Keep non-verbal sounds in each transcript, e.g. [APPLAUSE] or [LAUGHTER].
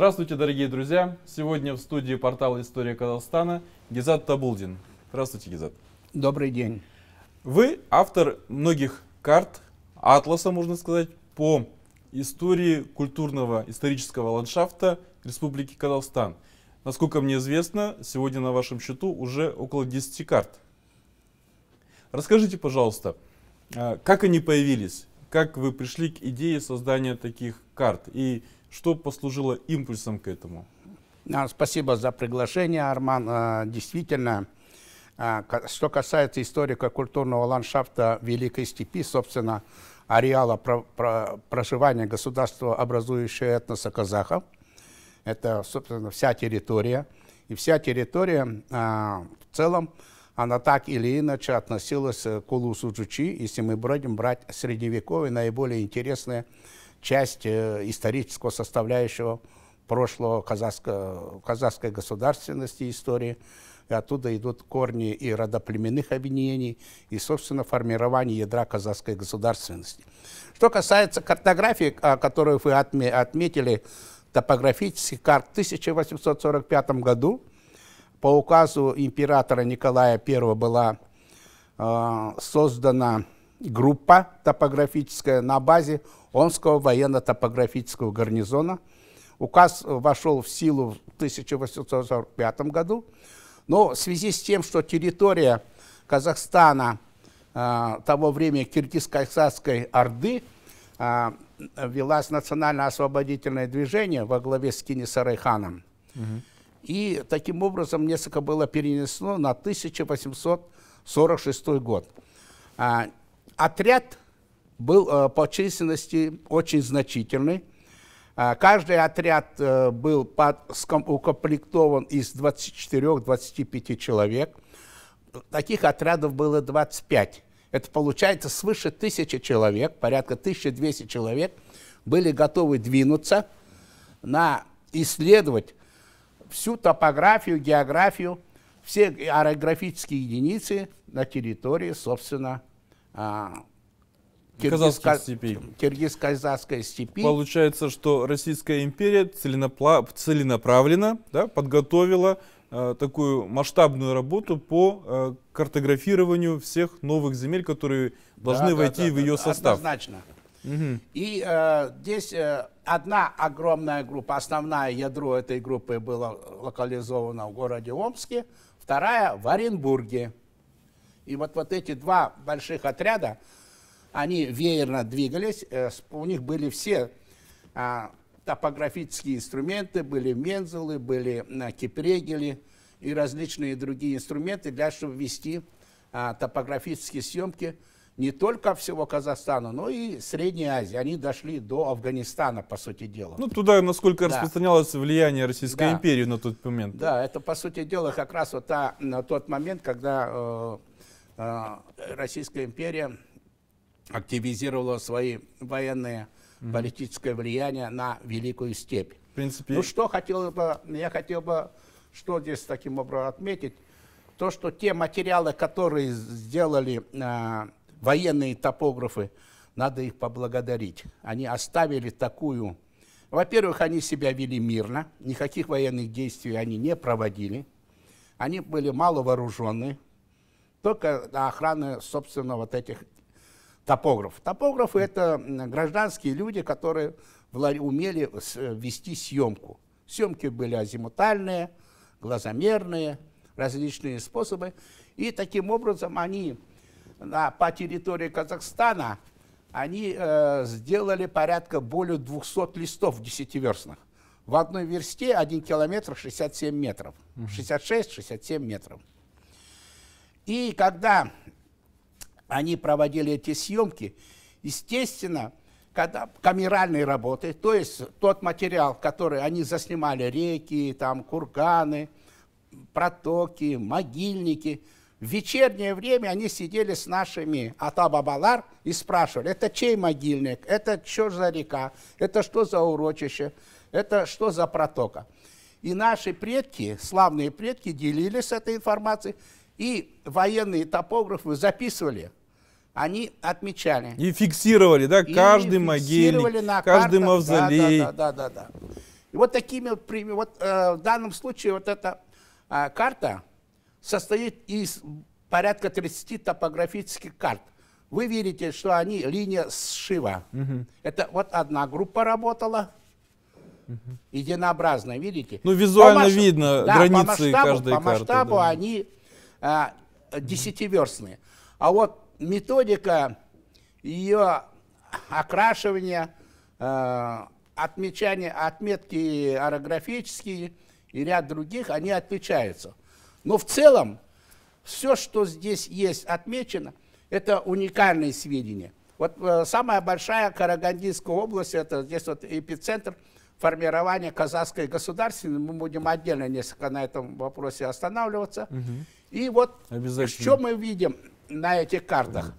Здравствуйте, дорогие друзья! Сегодня в студии портала «История Казахстана» Гизат Табулдин. Здравствуйте, Гизат. Добрый день. Вы автор многих карт, атласа, можно сказать, по истории культурного исторического ландшафта Республики Казахстан. Насколько мне известно, сегодня на вашем счету уже около 10 карт. Расскажите, пожалуйста, а, как они появились? Как вы пришли к идее создания таких карт? И что послужило импульсом к этому? А, спасибо за приглашение, Арман. А, действительно, а, что касается историко-культурного ландшафта Великой Степи, собственно, ареала проживания государства, образующего этноса казахов, это, собственно, вся территория. И вся территория в целом, она так или иначе относилась к Улусу-Джучи, если мы будем брать средневековые наиболее интересные часть э, исторического составляющего прошлого казахско казахской государственности истории. И оттуда идут корни и родоплеменных обвинений и, собственно, формирование ядра казахской государственности. Что касается картографии, которую вы отметили, топографических карт в 1845 году по указу императора Николая I была э, создана группа топографическая на базе Омского военно-топографического гарнизона. Указ вошел в силу в 1845 году, но в связи с тем, что территория Казахстана э, того времени киргизско кайсадской Орды э, велась национально-освободительное движение во главе с Кини Сарайханом. И таким образом несколько было перенесено на 1846 год. А, Отряд был э, по численности очень значительный. А, каждый отряд э, был укомплектован из 24-25 человек. Таких отрядов было 25. Это получается свыше тысячи человек, порядка 1200 человек были готовы двинуться на исследовать всю топографию, географию, все аэрографические единицы на территории, собственно, а, Киргиз-казахской степи. Получается, что Российская империя целенапла... целенаправленно да, подготовила э, такую масштабную работу по э, картографированию всех новых земель, которые должны да, войти да, да, в ее состав. Однозначно. Угу. И э, здесь э, одна огромная группа, основное ядро этой группы было локализовано в городе Омске, вторая в Оренбурге. И вот, вот эти два больших отряда, они веерно двигались, э, у них были все а, топографические инструменты, были мензулы, были а, кипрегели и различные другие инструменты, для того, чтобы вести а, топографические съемки не только всего Казахстана, но и Средней Азии. Они дошли до Афганистана, по сути дела. Ну, туда, насколько да. распространялось влияние Российской да. империи на тот момент. Да, это, по сути дела, как раз вот та, на тот момент, когда э, а, Российская империя активизировала свои военные mm политическое влияние на Великую Степь. В принципе... Ну что хотел бы, я хотел бы, что здесь таким образом отметить, то, что те материалы, которые сделали э, военные топографы, надо их поблагодарить. Они оставили такую... Во-первых, они себя вели мирно, никаких военных действий они не проводили, они были мало вооружены, только на охрану, собственно, вот этих топографов. Топографы – это гражданские люди, которые умели э, вести съемку. Съемки были азимутальные, глазомерные, различные способы. И таким образом они на, по территории Казахстана они э, сделали порядка более 200 листов десятиверстных. В одной версте 1 километр 67 метров, 66-67 метров. И когда они проводили эти съемки, естественно, когда камеральные работы, то есть тот материал, который они заснимали, реки, там, курганы, протоки, могильники, в вечернее время они сидели с нашими Атабабалар и спрашивали, это чей могильник, это что за река, это что за урочище, это что за протока. И наши предки, славные предки, делились этой информацией, и военные топографы записывали, они отмечали. И фиксировали, да, каждый могильник, каждый мавзолей. Да, да, да, да, да. И вот такими, вот э, в данном случае вот эта э, карта состоит из порядка 30 топографических карт. Вы видите, что они линия сшива. Угу. Это вот одна группа работала, угу. единообразно, видите? Ну, визуально по видно да, границы по масштабу, каждой карты. По масштабу да. они а, десятиверстные. А вот методика ее окрашивания, а, отмечания, отметки орографические и ряд других, они отличаются. Но в целом все, что здесь есть отмечено, это уникальные сведения. Вот э, самая большая Карагандинская область, это здесь вот эпицентр – формирования казахской государственности. Мы будем отдельно несколько на этом вопросе останавливаться. Угу. И вот что мы видим на этих картах. Угу.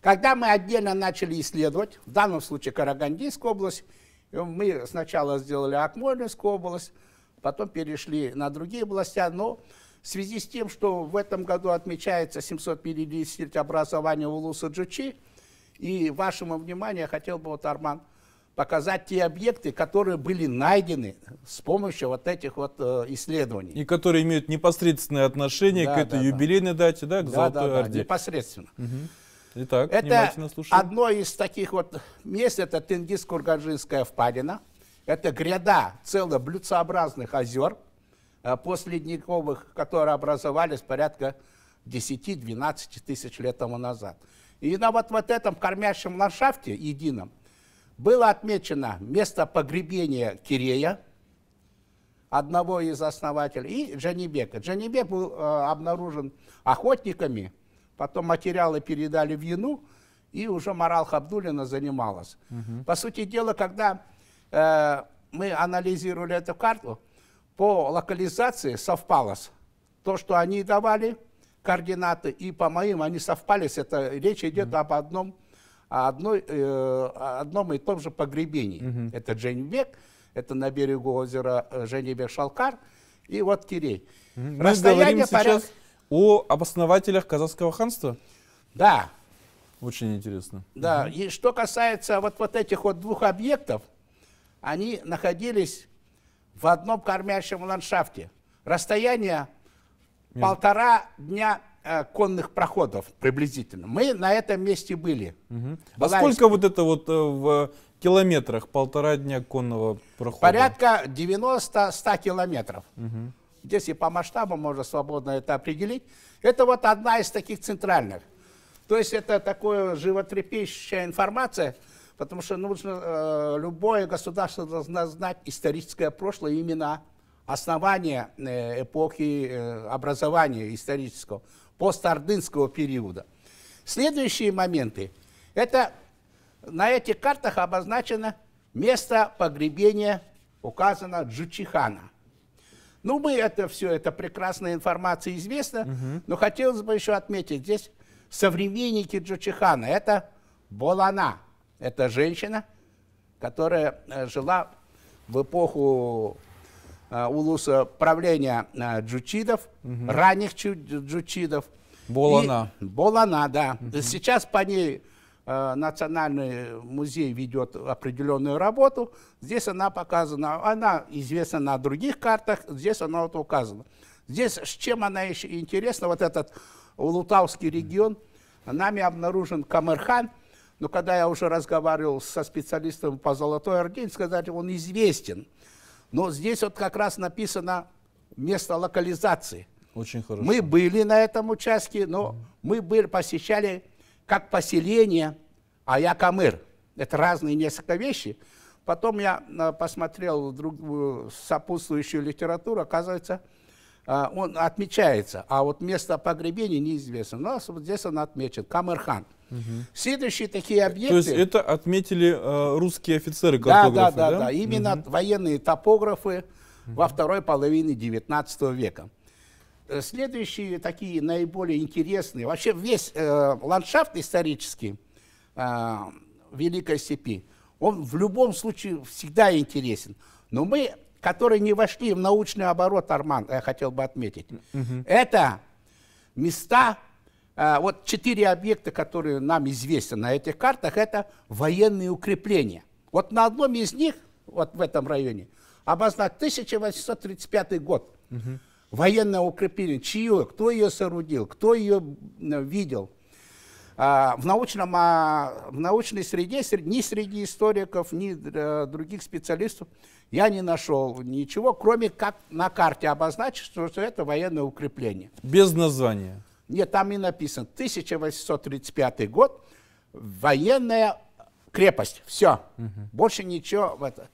Когда мы отдельно начали исследовать, в данном случае Карагандийскую область, мы сначала сделали Акмолинскую область, потом перешли на другие области, но в связи с тем, что в этом году отмечается 750 образования улуса Джучи, и вашему вниманию я хотел бы, вот, Арман, показать те объекты, которые были найдены с помощью вот этих вот э, исследований. И которые имеют непосредственное отношение да, к этой да, юбилейной да. дате, да, к да, Золотой да, Орде. Да, непосредственно. Угу. Итак, это одно из таких вот мест, это Тенгиз-Курганжинская впадина. Это гряда целых блюдцеобразных озер, э, последниковых, которые образовались порядка 10-12 тысяч лет тому назад. И на вот, вот этом кормящем ландшафте едином было отмечено место погребения Кирея, одного из основателей, и Джанибека. Джанибек был э, обнаружен охотниками, потом материалы передали в Яну, и уже Марал Хабдулина занималась. Угу. По сути дела, когда э, мы анализировали эту карту, по локализации совпалось то, что они давали координаты, и по моим они совпались. Это речь идет угу. об одном о, одной, э, о одном и том же погребении. Угу. Это Дженебек, это на берегу озера э, Женебек-Шалкар и вот Кирей. Мы говорим порядка... сейчас о обоснователях казахского ханства? Да. Очень интересно. Да, угу. и что касается вот, вот этих вот двух объектов, они находились в одном кормящем ландшафте. Расстояние Нет. полтора дня Э, конных проходов приблизительно. Мы на этом месте были. Угу. а сколько вот это вот э, в километрах, полтора дня конного прохода? Порядка 90-100 километров. Угу. Здесь и по масштабу можно свободно это определить. Это вот одна из таких центральных. То есть это такое животрепещущая информация, потому что нужно э, любое государство должно знать историческое прошлое, имена, основания э, эпохи э, образования исторического постордынского периода. Следующие моменты. Это на этих картах обозначено место погребения, указано Джучихана. Ну, мы это все, это прекрасная информация известна, угу. но хотелось бы еще отметить здесь современники Джучихана. Это Болана, это женщина, которая э, жила в эпоху Э, Улус э, правления э, джучидов, угу. ранних джучидов. Болана. И, Болана, да. Угу. Сейчас по ней Национальный музей ведет определенную работу. Здесь она показана, она известна на других картах, здесь она вот указана. Здесь с чем она еще интересна, вот этот Улутавский регион, нами обнаружен Камырхан, но когда я уже разговаривал со специалистом по Золотой Орде, сказать, он известен но здесь вот как раз написано место локализации. Очень хорошо. Мы были на этом участке, но мы были, посещали как поселение Аякамыр. Это разные несколько вещи. Потом я а, посмотрел другую сопутствующую литературу. Оказывается, а, он отмечается, а вот место погребения неизвестно. У нас вот здесь он отмечен, Камерхан. Угу. Следующие такие объекты... То есть это отметили э, русские офицеры да, да, да, да, да, именно угу. военные топографы угу. во второй половине 19 века. Э, следующие такие наиболее интересные, вообще весь э, ландшафт исторический э, Великой Степи, он в любом случае всегда интересен. Но мы которые не вошли в научный оборот, Арман, я хотел бы отметить. Угу. Это места, а, вот четыре объекта, которые нам известны на этих картах, это военные укрепления. Вот на одном из них, вот в этом районе, обозначен 1835 год. Угу. Военное укрепление. Чье? Кто ее соорудил? Кто ее видел? А, в, научном, а, в научной среде, ни среди историков, ни э, других специалистов я не нашел ничего, кроме как на карте обозначить, что это военное укрепление. Без названия? Нет, там и написано. 1835 год, военная крепость. Все. Угу. Больше ничего. Это,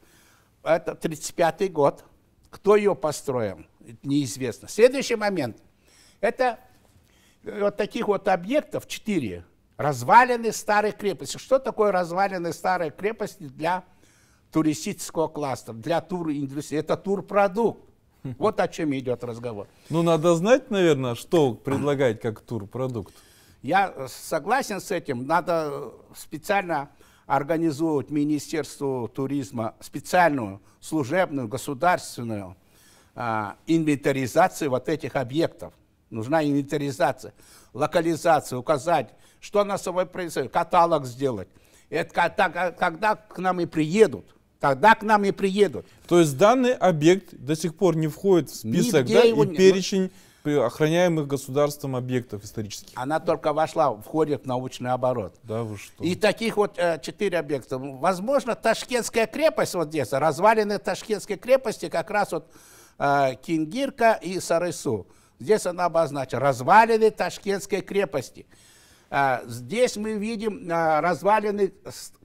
это 35 год. Кто ее построил, неизвестно. Следующий момент. Это э, вот таких вот объектов, четыре, развалины старой крепости. Что такое развалины старой крепости для туристического кластера, для туриндустрии. Это турпродукт. Вот о чем идет разговор. Ну, надо знать, наверное, что предлагать как турпродукт. Я согласен с этим. Надо специально организовывать Министерству туризма специальную служебную государственную а, инвентаризацию вот этих объектов. Нужна инвентаризация, локализация, указать, что на собой происходит, каталог сделать. Это а когда к нам и приедут, Тогда к нам и приедут. То есть данный объект до сих пор не входит в список да, его... и перечень охраняемых государством объектов исторических. Она только вошла, входит в научный оборот. Да, вы что? И таких вот э, четыре объекта. Возможно, Ташкентская крепость вот здесь, развалины Ташкентской крепости, как раз вот э, Кингирка и Сарысу. Здесь она обозначена. Развалины Ташкентской крепости. Э, здесь мы видим развалины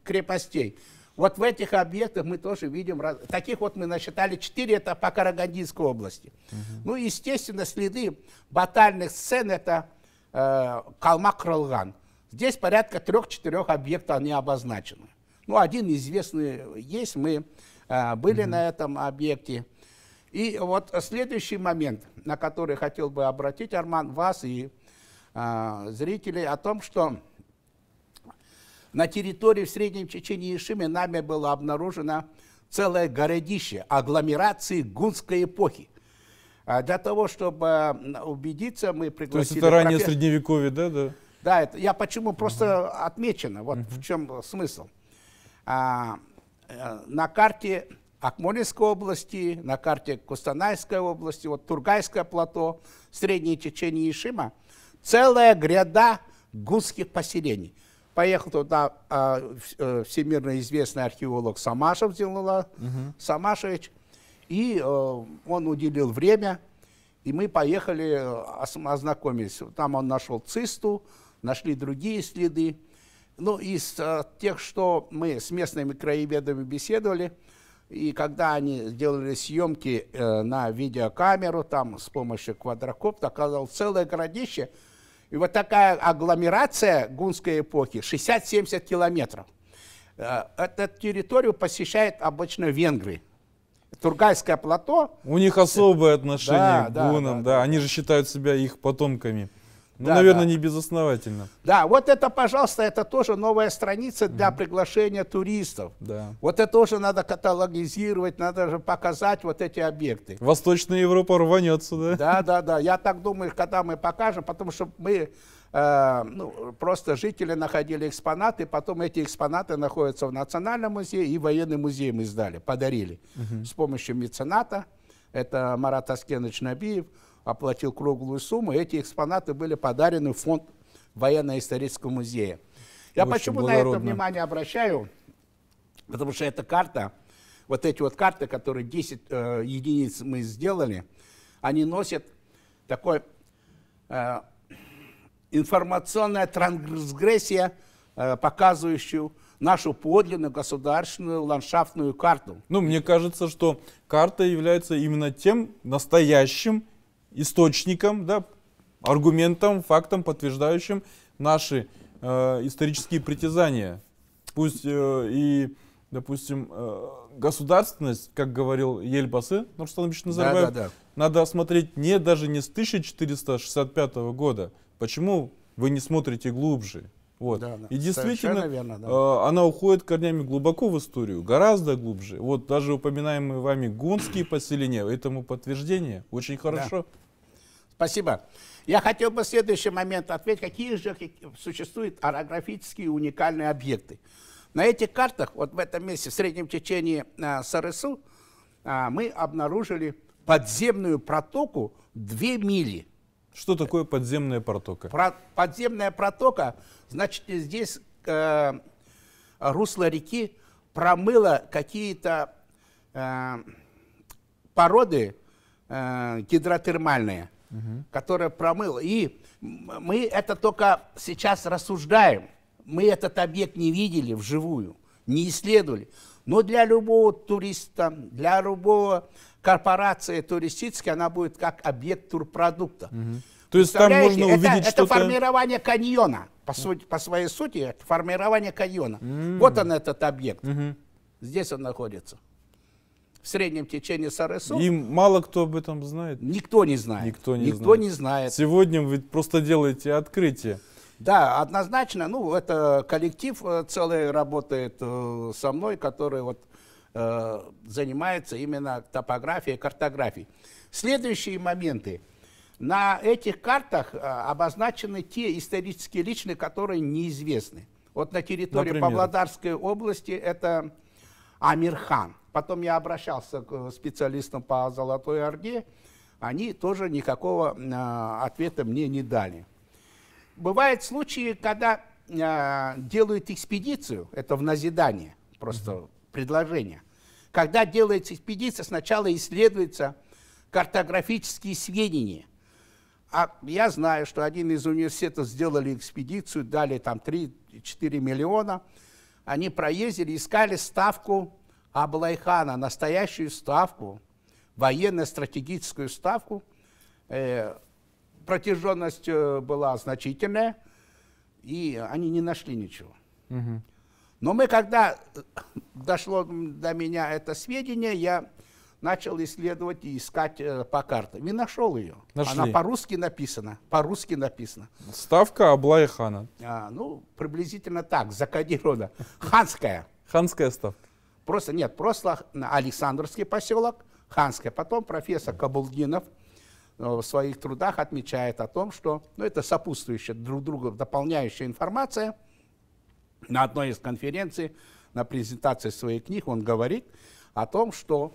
крепостей. Вот в этих объектах мы тоже видим, таких вот мы насчитали 4, это по Карагандинской области. Угу. Ну, естественно, следы батальных сцен, это э, Калмак-Крылган. Здесь порядка трех-четырех объектов они обозначены. Ну, один известный есть, мы э, были угу. на этом объекте. И вот следующий момент, на который хотел бы обратить, Арман, вас и э, зрителей, о том, что на территории в среднем течении Ишимы нами было обнаружено целое городище, агломерации гунской эпохи. А для того, чтобы убедиться, мы пригласили... То есть это раннее профессор... средневековье, да? Да, да это, я почему просто uh -huh. отмечено, вот uh -huh. в чем смысл. А, э, на карте Акмолинской области, на карте Костанайской области, вот Тургайское плато, среднее течение Ишима, целая гряда гунских поселений – Поехал туда а, э, всемирно известный археолог Самашев Зелнула угу. Самашевич. И а, он уделил время, и мы поехали, э, ознакомиться. Там он нашел цисту, нашли другие следы. Ну, из а, тех, что мы с местными краеведами беседовали, и когда они делали съемки э, на видеокамеру, там с помощью квадрокопта оказалось целое городище – и вот такая агломерация гунской эпохи 60-70 километров. Э, Эту территорию посещают обычно венгры. Тургайское плато. У них особое отношение да, к гунам, да, да, да. Они же считают себя их потомками. Ну, да, наверное, да. не безосновательно. Да, вот это, пожалуйста, это тоже новая страница для mm. приглашения туристов. Да. Вот это тоже надо каталогизировать, надо же показать вот эти объекты. Восточная Европа рванется, да? Да, да, да. Я так думаю, когда мы покажем, потому что мы э, ну, просто жители находили экспонаты, потом эти экспонаты находятся в Национальном музее и военный музей мы сдали, подарили mm с помощью мецената. Это Марат Аскенович Набиев оплатил круглую сумму. Эти экспонаты были подарены в фонд военно-исторического музея. Я Очень почему благородно. на это внимание обращаю? Потому что эта карта, вот эти вот карты, которые 10 э, единиц мы сделали, они носят такой э, информационная трансгрессия, э, показывающую нашу подлинную государственную ландшафтную карту. Ну, мне кажется, что карта является именно тем настоящим источником, да, аргументом, фактом, подтверждающим наши э, исторические притязания. Пусть э, и, допустим, э, государственность, как говорил Ельбасы Нурсултан Ильич Назарбаев, да, да, да. надо осмотреть не даже не с 1465 года. Почему вы не смотрите глубже? Вот. Да, да. И действительно, верно, да. А, она уходит корнями глубоко в историю, гораздо глубже. Вот даже упоминаемые вами гунские поселения, этому подтверждение. Очень хорошо. Да. Спасибо. Я хотел бы в следующий момент ответить, какие же существуют орографические уникальные объекты. На этих картах, вот в этом месте, в среднем течении э, Сарысу, э, а, мы обнаружили подземную протоку 2 мили. Что такое подземная протока? Про, подземная протока, значит, здесь э, русло реки промыло какие-то э, породы э, гидротермальные, угу. которые промыло. И мы это только сейчас рассуждаем. Мы этот объект не видели вживую, не исследовали. Но для любого туриста, для любого корпорация туристическая, она будет как объект турпродукта. Угу. То есть там можно увидеть это, что-то... Это формирование каньона. По, сути, по своей сути, это формирование каньона. mm Вот он, этот объект. mm Здесь он находится. В среднем течении Саресу. И мало кто об этом знает. Никто не знает. Никто не, Никто знает. не знает. Сегодня вы просто делаете открытие. Да, однозначно. Ну, это коллектив э, целый работает э, со мной, который вот Э, занимается именно топографией, картографией. Следующие моменты. На этих картах э, обозначены те исторические личины, которые неизвестны. Вот на территории Например? Павлодарской области это Амирхан. Потом я обращался к специалистам по Золотой Орде, они тоже никакого э, ответа мне не дали. Бывают случаи, когда э, делают экспедицию, это в назидание, просто mm -hmm предложение. Когда делается экспедиция, сначала исследуются картографические сведения. А я знаю, что один из университетов сделали экспедицию, дали там 3-4 миллиона. Они проездили, искали ставку Аблайхана, настоящую ставку, военно-стратегическую ставку. Э, протяженность э, была значительная, и они не нашли ничего. Угу. Но мы, когда э, дошло до меня это сведение, я начал исследовать и искать э, по картам. И нашел ее. Нашли. Она по-русски написана. По-русски написана. Ставка Аблая хана. А, ну, приблизительно так, закодировано. Ханская. Ханская ставка. Просто, нет, просто Александровский поселок, Ханская. Потом профессор Кабулдинов э, в своих трудах отмечает о том, что, ну, это сопутствующая друг другу дополняющая информация – на одной из конференций, на презентации своих книг он говорит о том, что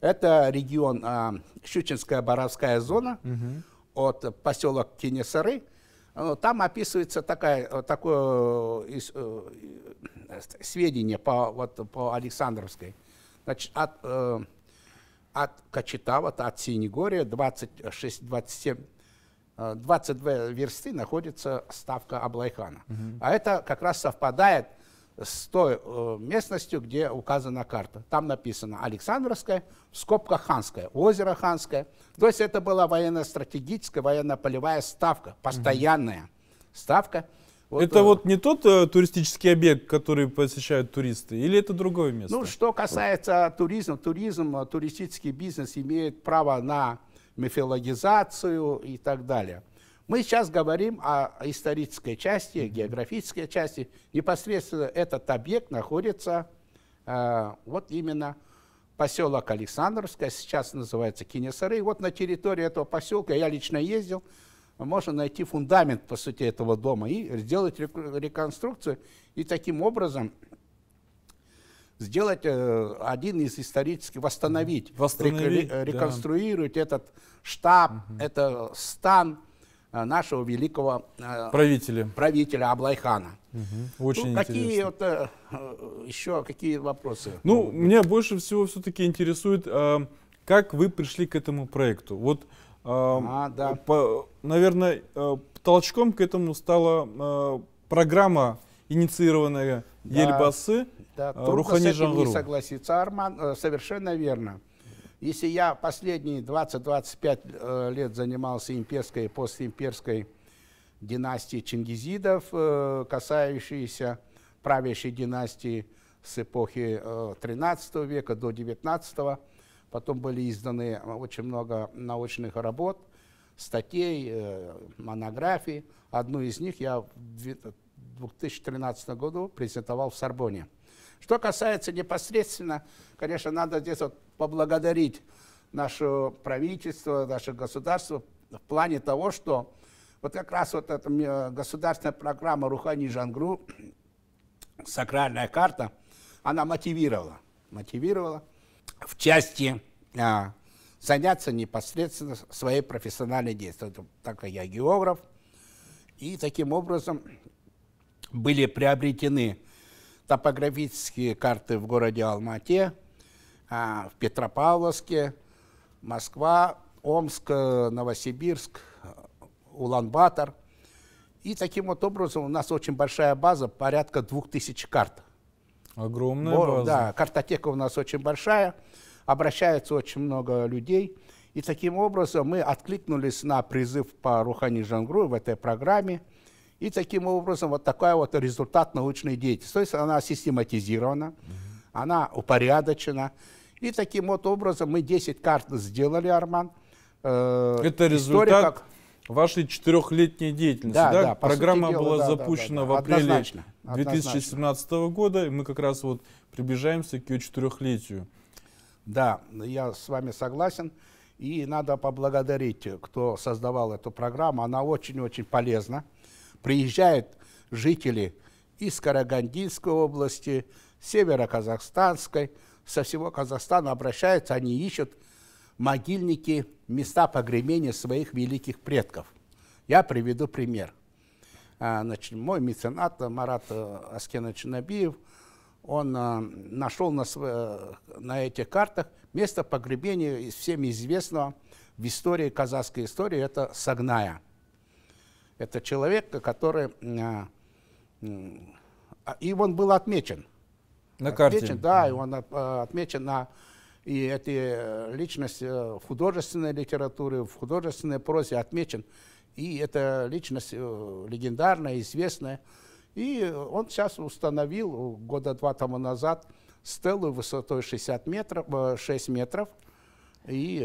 это регион а, Щучинская Боровская зона угу. от поселок Кинесары. Э, там описывается такая, э, такое э, сведение по, вот, по Александровской. Значит, от, э, от Кочетава, от Синегория 26-27 22 э, версты находится ставка Аблайхана. Угу. А это как раз совпадает с той э, местностью, где указана карта. Там написано Александровское, скобка скобках Ханское, озеро Ханское. То есть это была военно-стратегическая, военно-полевая ставка, постоянная угу. ставка. Вот, это э, вот не тот э, туристический объект, который посещают туристы, или это другое место? Ну, что касается туризма, туризм, туристический бизнес имеет право на мифологизацию и так далее. Мы сейчас говорим о исторической части, географической части. Непосредственно этот объект находится э, вот именно поселок Александровская, сейчас называется Кинесары. И вот на территории этого поселка, я лично ездил, можно найти фундамент, по сути, этого дома и сделать реконструкцию. И таким образом сделать э, один из исторических, восстановить, восстановить реконструировать да. этот штаб, угу. это стан э, нашего великого э, правителя, правителя Аблайхана. Угу. Очень ну, какие вот, еще какие вопросы? Ну, меня больше всего все-таки интересует, как вы пришли к этому проекту. Вот, а, да. по, наверное, толчком к этому стала программа инициированная да. Ельбасы да, а, трудно с этим не согласиться, Арман, э, совершенно верно. Если я последние 20-25 э, лет занимался имперской и постимперской династией чингизидов, э, касающейся правящей династии с эпохи 13 века до 19 потом были изданы очень много научных работ, статей, монографий. Одну из них я в 2013 году презентовал в Сорбоне. Что касается непосредственно, конечно, надо здесь вот поблагодарить наше правительство, наше государство в плане того, что вот как раз вот эта государственная программа Рухани Жангру, [CLEARS THROAT] сакральная карта, она мотивировала, мотивировала в части а, заняться непосредственно своей профессиональной деятельностью, так как я географ, и таким образом были приобретены топографические карты в городе Алмате, а, в Петропавловске, Москва, Омск, Новосибирск, Улан-Батор. И таким вот образом у нас очень большая база, порядка двух тысяч карт. Огромная Бо, база. Да, картотека у нас очень большая, обращается очень много людей. И таким образом мы откликнулись на призыв по Рухани Жангру в этой программе – и таким образом вот такой вот результат научной деятельности. То есть она систематизирована, она упорядочена. И таким вот образом мы 10 карт сделали, Арман. Э, Это результат история, как... вашей четырехлетней деятельности, да? да? да Программа дела, была да, запущена да, да, да. в апреле однозначно, 2017 однозначно. года, и мы как раз вот приближаемся к ее четырехлетию. Да, я с вами согласен. И надо поблагодарить, кто создавал эту программу. Она очень-очень полезна приезжают жители из Карагандинской области, северо-казахстанской, со всего Казахстана обращаются, они ищут могильники, места погребения своих великих предков. Я приведу пример. А, значит, мой меценат Марат э, Аскенович Набиев, он э, нашел на, э, на этих картах место погребения всем известного в истории, казахской истории, это Сагная – это человек, который... А, а, и он был отмечен. На карте. да, и он а, отмечен на... И эта э, личность э, в художественной литературе, в художественной прозе отмечен. И эта личность э, легендарная, известная. И он сейчас установил года два тому назад стелу высотой 60 метров, 6 метров. И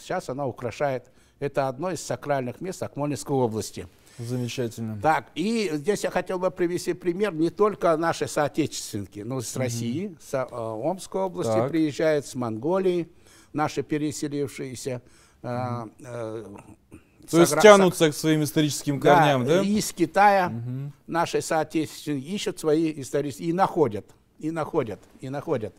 сейчас она украшает. Это одно из сакральных мест Акмолинской области. Замечательно. Так, и здесь я хотел бы привести пример не только нашей соотечественники, но и с России, угу. с э, Омской области так. приезжают, с Монголии наши переселившиеся. Э, э, то есть тянутся к своим историческим корням, да? да? из Китая угу. наши соотечественники ищут свои исторические и находят, и находят, и находят.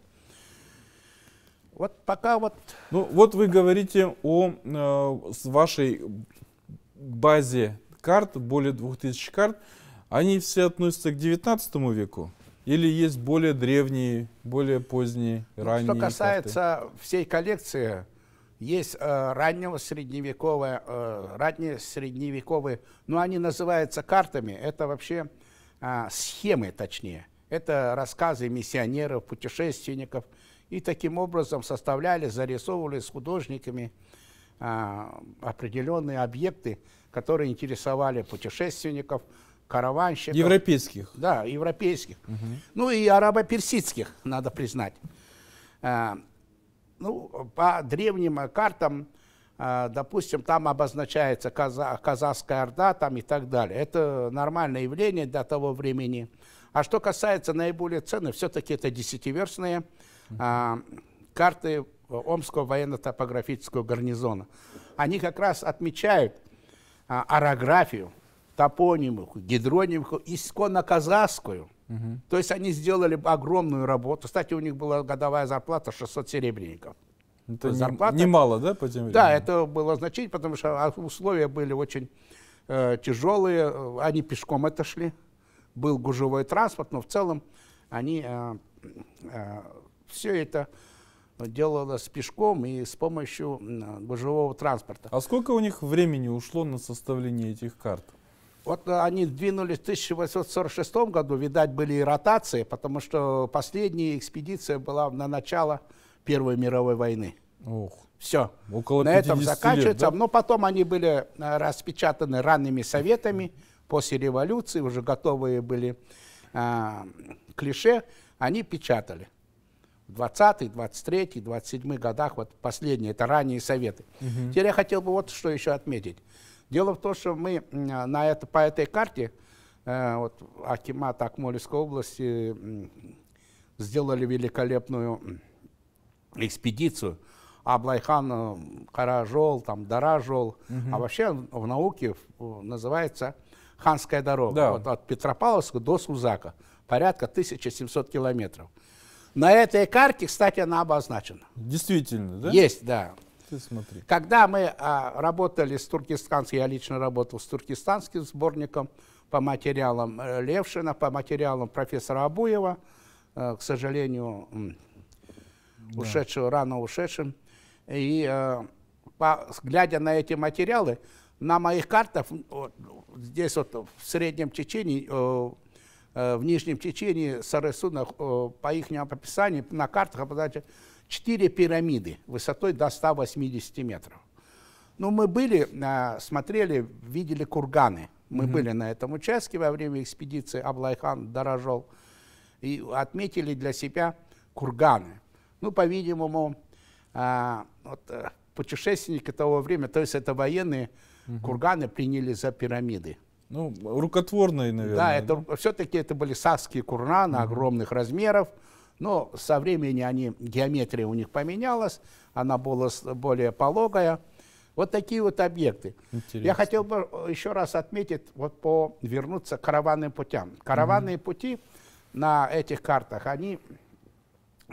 Вот пока вот. Ну вот вы говорите о э, вашей базе карт, более 2000 карт, они все относятся к 19 веку? Или есть более древние, более поздние, ну, ранние? Что касается карты? всей коллекции, есть э, раннего средневековые, э, ранние средневековые, но они называются картами, это вообще э, схемы, точнее. Это рассказы миссионеров, путешественников. И таким образом составляли, зарисовывали с художниками э, определенные объекты, которые интересовали путешественников, караванщиков. Европейских. Да, европейских. Угу. Ну и арабо-персидских, надо признать. А, ну, по древним картам, а, допустим, там обозначается Каза, Казахская Орда там и так далее. Это нормальное явление для того времени. А что касается наиболее ценных, все-таки это десятиверстные а, карты Омского военно-топографического гарнизона. Они как раз отмечают а, орографию, топонимику, гидронимику, исконно казахскую. Угу. То есть они сделали огромную работу. Кстати, у них была годовая зарплата 600 серебряников. Ну, это не, зарплата. Немало, да, по тем временам? Да, это было значительно, потому что а, условия были очень э, тяжелые. Они пешком это шли. Был гужевой транспорт, но в целом они э, э, все это Э, делалось пешком и с помощью э, божевого транспорта. А сколько у них времени ушло на составление этих карт? Вот э, они двинулись в 1846 году, видать, были ротации, потому что последняя экспедиция была на начало Первой мировой войны. Ох. Все. Около на этом заканчивается. Лет, да? Но потом они были распечатаны ранними советами после революции, уже готовые были э, клише, они печатали. 20, 23, 27 годах, вот последние, это ранние советы. Угу. Теперь я хотел бы вот что еще отметить. Дело в том, что мы на это, по этой карте э, вот, Акимат Акмолинской области э, сделали великолепную экспедицию. Аблайхан э, Каражол, там, Даражол. Угу. А вообще в науке называется Ханская дорога. Да. Вот от Петропавловска до Сузака. Порядка 1700 километров. На этой карте, кстати, она обозначена. Действительно, да? Есть, да. Ты смотри. Когда мы а, работали с туркестанским, я лично работал с туркестанским сборником по материалам э, Левшина, по материалам профессора Абуева, а, к сожалению, да. ушедшего, рано ушедшим. И а, по, глядя на эти материалы, на моих картах, вот, здесь вот в среднем течении, Э, в нижнем течении Сарысуна, э, по их описанию, на картах обладают 4 пирамиды высотой до 180 метров. Ну, мы были, э, смотрели, видели курганы. Мы mm-hmm. были на этом участке во время экспедиции Аблайхан дорожал и отметили для себя курганы. Ну, по-видимому, вот, путешественники того времени, то есть это военные, mm-hmm. курганы приняли за пирамиды. Ну, рукотворные, наверное. Да, это, все-таки это были садские курнаны угу. огромных размеров. Но со временем они, геометрия у них поменялась, она была более пологая. Вот такие вот объекты. Интересно. Я хотел бы э, еще раз отметить, вот по вернуться к караванным путям. Караванные угу. пути на этих картах, они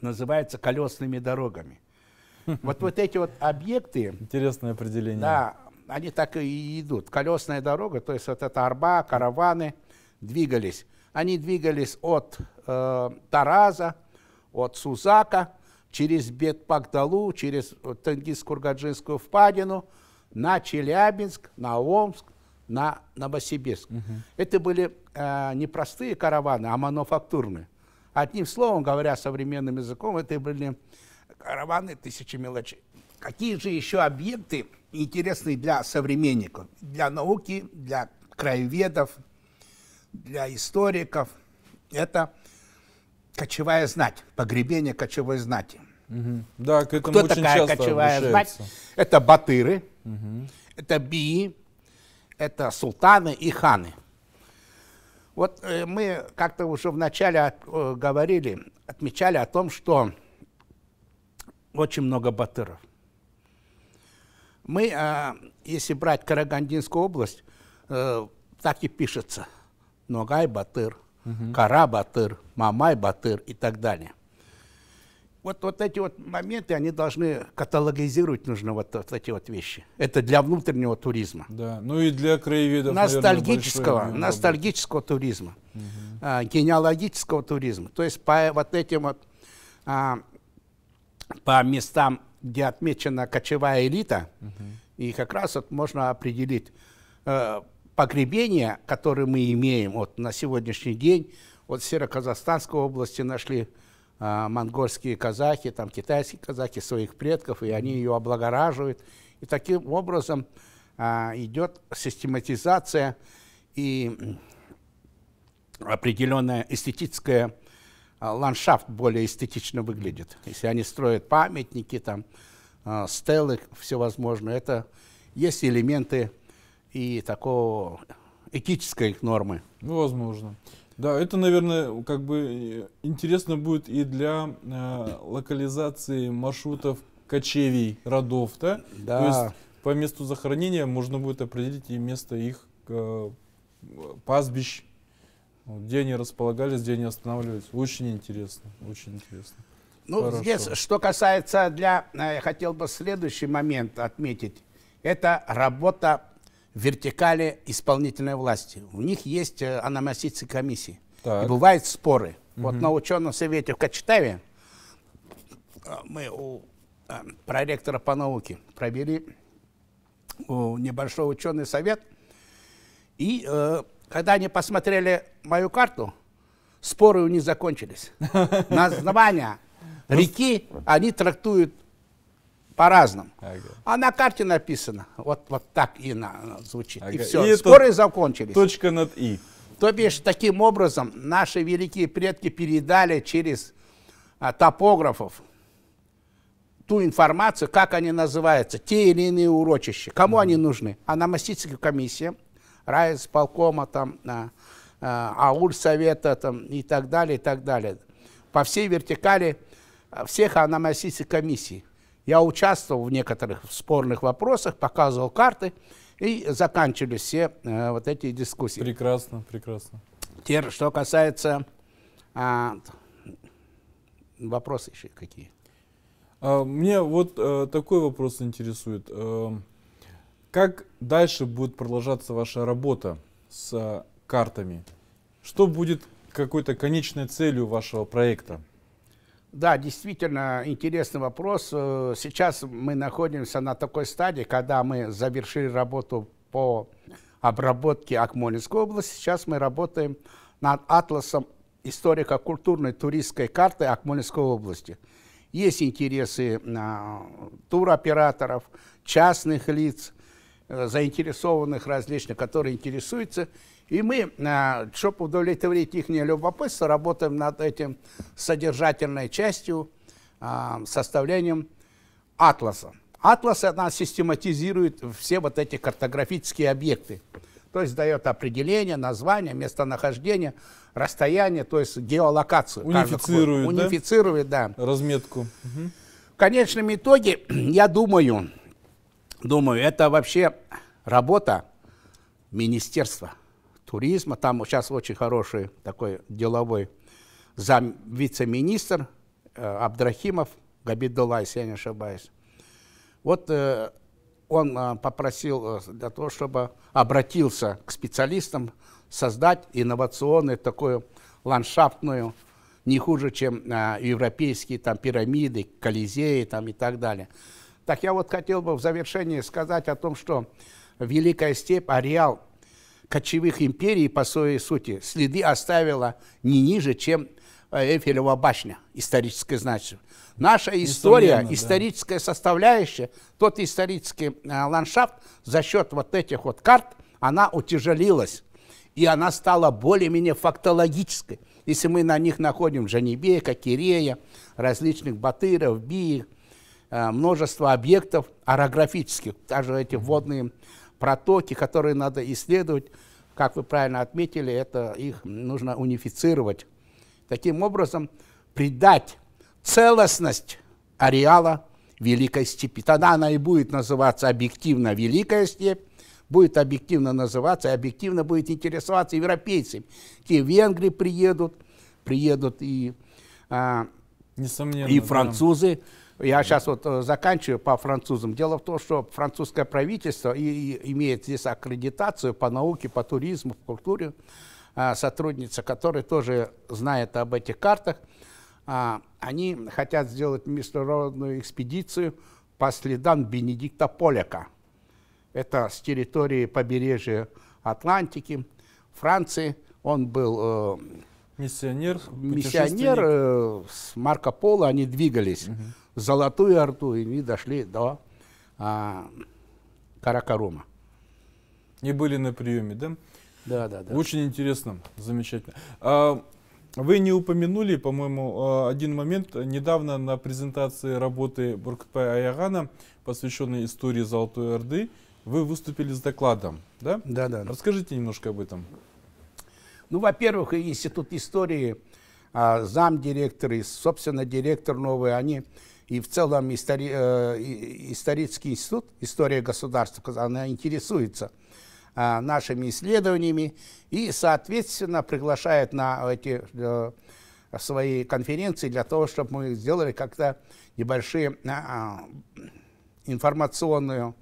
называются колесными дорогами. [LAUGHS] Вот, вот эти вот объекты... Интересное определение. Да, они так и идут. Колесная дорога, то есть вот эта арба, караваны двигались. Они двигались от э, Тараза, от Сузака, через Бетпагдалу, через э, Тенгиз-Кургаджинскую впадину, на Челябинск, на Омск, на Новосибирск. Угу. Это были э, не простые караваны, а мануфактурные. Одним словом, говоря современным языком, это были караваны тысячи мелочей. Какие же еще объекты интересный для современников, для науки, для краеведов, для историков. Это кочевая знать, погребение кочевой знати. Угу. Да, к этому Кто очень такая часто кочевая знать? Это батыры, угу. это бии, это султаны и ханы. Вот э, мы как-то уже вначале от, говорили, отмечали о том, что очень много батыров. Мы, а, если брать Карагандинскую область, э, так и пишется. Ногай Батыр, угу. Кара Батыр, Мамай Батыр и так далее. Вот, вот эти вот моменты, они должны каталогизировать нужно вот, вот эти вот вещи. Это для внутреннего туризма. Да, ну и для краеведов, Ностальгического, наверное, ностальгического туризма, угу. генеалогического туризма. То есть по вот этим вот, а, по местам где отмечена кочевая элита, угу. и как раз вот можно определить э, погребения, которые мы имеем вот на сегодняшний день. Вот в северо области нашли э, монгольские казахи, там китайские казахи своих предков, и они ее облагораживают. И таким образом э, идет систематизация и определенная эстетическая а, ландшафт более эстетично выглядит. Если они строят памятники, там, а, стелы все всевозможные, это есть элементы и такого этической их нормы. Ну, возможно. Да, это, наверное, как бы э, интересно будет и для э, локализации маршрутов кочевий родов, да? Да. То есть по месту захоронения можно будет определить и место их э, пастбищ где они располагались, где они останавливались. Очень интересно, очень интересно. Ну, Хорошо. здесь, что касается для, я э, хотел бы следующий момент отметить. Это работа вертикали исполнительной власти. У них есть э, аномастические комиссии. Так. И бывают споры. Угу. Вот на ученом совете в Качтаве э, мы у проректора по науке провели у небольшой ученый совет. И когда они посмотрели мою карту, споры у них закончились. [LAUGHS] Названия реки они трактуют по-разному. А на карте написано, вот, вот так и на, звучит. И все, и споры закончились. Точка над «и». То бишь, таким образом наши великие предки передали через а, топографов ту информацию, как они называются, те или иные урочища, кому mm-hmm. они нужны. А на Мастицкой комиссии райисполкома, там, а, а, аульсовета там, и так далее, и так далее. По всей вертикали а, всех аномасийских комиссий. Я участвовал в некоторых спорных вопросах, показывал карты, и заканчивались все э, вот эти дискуссии. Прекрасно, прекрасно. Теперь, что касается... А, вопросы еще какие? А, мне вот а, такой вопрос интересует. А, как дальше будет продолжаться ваша работа с э, картами? Что будет какой-то конечной целью вашего проекта? Да, действительно интересный вопрос. Э, сейчас мы находимся на такой стадии, когда мы завершили работу по обработке Акмолинской области. Сейчас мы работаем над атласом историко-культурной туристской карты Акмолинской области. Есть интересы э, туроператоров, частных лиц – Э, заинтересованных различных, которые интересуются. И мы, э, чтобы удовлетворить их любопытство, работаем над этим содержательной частью, э, составлением атласа. Атлас она систематизирует все вот эти картографические объекты. То есть дает определение, название, местонахождение, расстояние, то есть геолокацию. Унифицирует, да? Унифицирует, да. Разметку. Угу. В конечном итоге, [CLEARS THROAT] я думаю, Думаю, это вообще работа Министерства туризма. Там сейчас очень хороший такой деловой зам, вице-министр э, Абдрахимов Габидулла, если я не ошибаюсь. Вот э, он э, попросил э, для того, чтобы обратился к специалистам создать инновационную такую ландшафтную, не хуже, чем э, европейские там пирамиды, колизеи там и так далее. Так я вот хотел бы в завершении сказать о том, что Великая Степь, ареал кочевых империй по своей сути следы оставила не ниже, чем э, Эйфелева башня исторической значимости. Наша история, да. историческая составляющая, тот исторический э, ландшафт за счет вот этих вот карт, она утяжелилась. И она стала более-менее фактологической. Если мы на них находим Жанибека, Кирея, различных Батыров, Биев, Э, множество объектов орографических, даже эти водные протоки, которые надо исследовать, как вы правильно отметили, это их нужно унифицировать. Таким образом, придать целостность ареала Великой степи. Тогда она и будет называться объективно Великая степь, будет объективно называться, и объективно будет интересоваться европейцами. Те венгры приедут, приедут и, а, и французы. Да я сейчас вот э, заканчиваю по французам. Дело в том, что французское правительство и, и имеет здесь аккредитацию по науке, по туризму, по культуре. А, сотрудница, которая тоже знает об этих картах, а, они хотят сделать международную экспедицию по следам Бенедикта Поляка. Это с территории побережья Атлантики, Франции. Он был э, миссионер, миссионер э, с Марко Поло, они двигались. Угу. Золотую Орду, и дошли до а, Каракарума. И были на приеме, да? Да, да, да. Очень интересно, замечательно. А, вы не упомянули, по-моему, а, один момент. Недавно на презентации работы Буркутпая Аягана, посвященной истории Золотой Орды, вы выступили с докладом, да? Да, да. Расскажите немножко об этом. Ну, во-первых, Институт истории, а, замдиректор и, собственно, директор новый, они и в целом истори, э, исторический институт, история государства, она интересуется э, нашими исследованиями и, соответственно, приглашает на эти э, свои конференции для того, чтобы мы сделали как-то небольшой э, э, информационную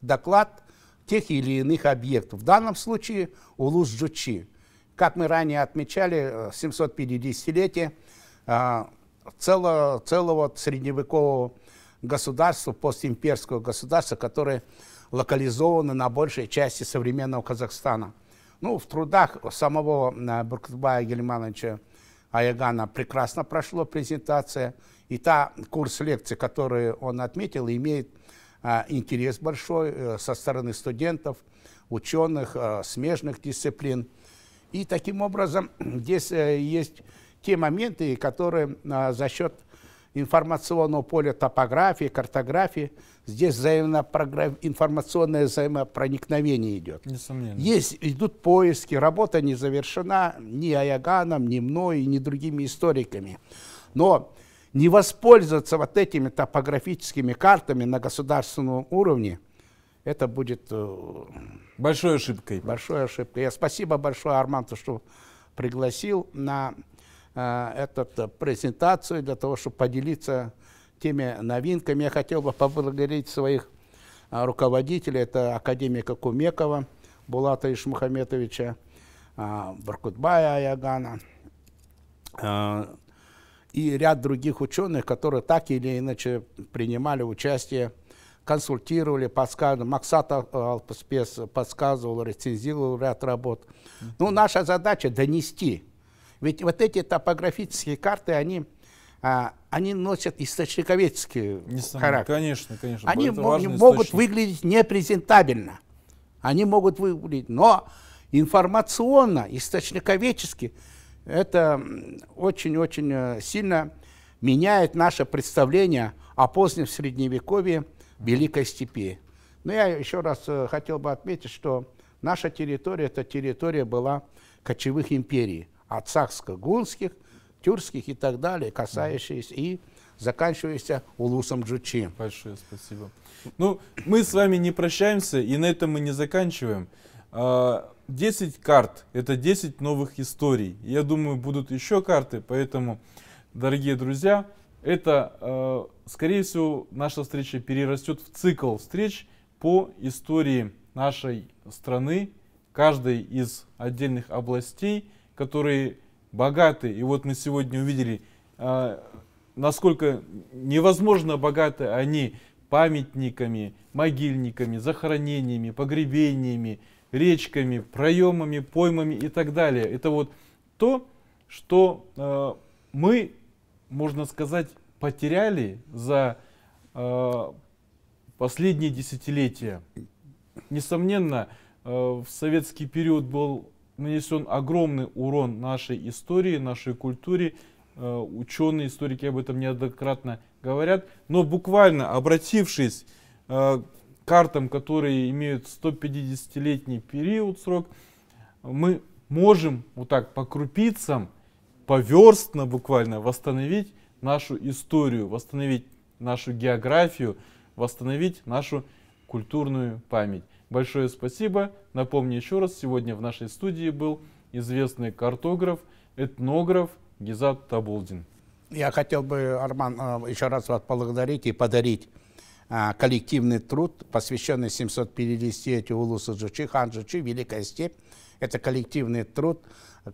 доклад тех или иных объектов. В данном случае Улус-Джучи. Как мы ранее отмечали, 750-летие э, целого, целого средневекового государства, постимперского государства, которое локализовано на большей части современного Казахстана. Ну, в трудах самого э, Буркутбая Гельмановича Аягана прекрасно прошла презентация, и та курс лекций, который он отметил, имеет а, интерес большой а, со стороны студентов, ученых, а, смежных дисциплин. И таким образом [CLEARS THROAT] здесь есть те моменты, которые а, за счет информационного поля топографии, картографии, здесь взаимопрогра... информационное взаимопроникновение идет. Несомненно. Есть, идут поиски, работа не завершена ни Аяганом, ни мной, ни другими историками. Но не воспользоваться вот этими топографическими картами на государственном уровне, это будет... Э, большой ошибкой. Большой ошибкой. Я спасибо большое Арманту, что пригласил на Э, эту э, презентацию для того, чтобы поделиться теми новинками. Я хотел бы поблагодарить своих э, руководителей. Это академика Кумекова Булата Ишмухаметовича, Баркутбая Аягана и ряд других ученых, которые так или иначе принимали участие, консультировали, подсказывали. Максат Алпспес подсказывал, рецензировал ряд работ. Ну, наша задача донести – ведь вот эти топографические карты, они а, они носят источниковедский характер. Конечно, конечно. Они мог, могут источник. выглядеть непрезентабельно. Они могут выглядеть, но информационно, источниковедчески это очень-очень э, сильно меняет наше представление о позднем Средневековье Великой Степи. Но я еще раз э, хотел бы отметить, что наша территория, эта территория была кочевых империй о царско-гунских, тюркских и так далее, касающиеся и заканчивающиеся улусом Джучи. Большое спасибо. Ну, мы с вами не прощаемся, и на этом мы не заканчиваем. 10 а, карт, это 10 новых историй. Я думаю, будут еще карты, поэтому, дорогие друзья, это, а, скорее всего, наша встреча перерастет в цикл встреч по истории нашей страны, каждой из отдельных областей – которые богаты. И вот мы сегодня увидели, а, насколько невозможно богаты они памятниками, могильниками, захоронениями, погребениями, речками, проемами, поймами и так далее. Это вот то, что а, мы, можно сказать, потеряли за а, последние десятилетия. Несомненно, в советский период был нанесен огромный урон нашей истории, нашей культуре. Э, Ученые, историки об этом неоднократно говорят. Но буквально обратившись э, к картам, которые имеют 150-летний период, срок, мы можем вот так по крупицам, поверстно буквально восстановить нашу историю, восстановить нашу географию, восстановить нашу культурную память. Большое спасибо. Напомню еще раз, сегодня в нашей студии был известный картограф, этнограф Гизат Табулдин. Я хотел бы, Арман, э, еще раз вас поблагодарить и подарить э, коллективный труд, посвященный 750-летию Улуса Джучи, Хан Джучи, Великая степь. Это коллективный труд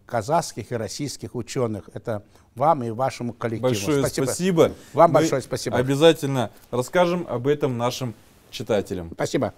казахских и российских ученых. Это вам и вашему коллективу. Большое спасибо. спасибо. Вам Мы большое спасибо. Обязательно расскажем об этом нашим читателям. Спасибо.